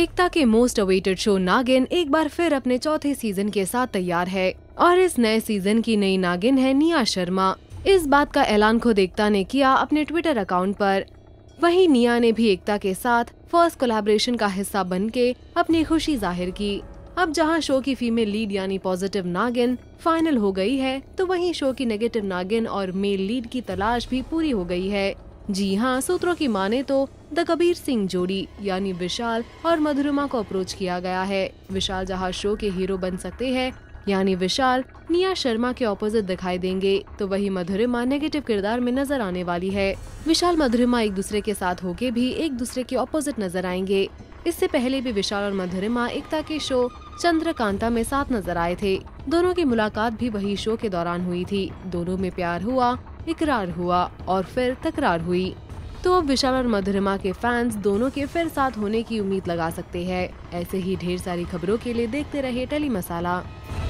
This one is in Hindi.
एकता के मोस्ट अवेटेड शो नागिन एक बार फिर अपने चौथे सीजन के साथ तैयार है और इस नए सीजन की नई नागिन है निया शर्मा इस बात का ऐलान खुद एकता ने किया अपने ट्विटर अकाउंट पर वहीं निया ने भी एकता के साथ फर्स्ट कोलैबोरेशन का हिस्सा बन के अपनी खुशी जाहिर की अब जहां शो की फीमेल लीड यानी पॉजिटिव नागिन फाइनल हो गई है तो वहीं शो की नेगेटिव नागिन और मेल लीड की तलाश भी पूरी हो गई है जी हाँ सूत्रों की माने तो द कबीर सिंह जोड़ी यानी विशाल और मधुरमा को अप्रोच किया गया है विशाल जहाँ शो के हीरो बन सकते हैं यानी विशाल निया शर्मा के ऑपोजिट दिखाई देंगे तो वही मधुरिमा नेगेटिव किरदार में नजर आने वाली है विशाल मधुरिमा एक दूसरे के साथ होके भी एक दूसरे के ऑपोजिट नजर आएंगे इससे पहले भी विशाल और मधुरिमा एकता के शो चंद्रकांता में साथ नजर आए थे दोनों की मुलाकात भी वही शो के दौरान हुई थी दोनों में प्यार हुआ इकरार हुआ और फिर तकरार हुई तो अब विशाल और मधुरिमा के फैंस दोनों के फिर साथ होने की उम्मीद लगा सकते हैं ऐसे ही ढेर सारी खबरों के लिए देखते रहे टली मसाला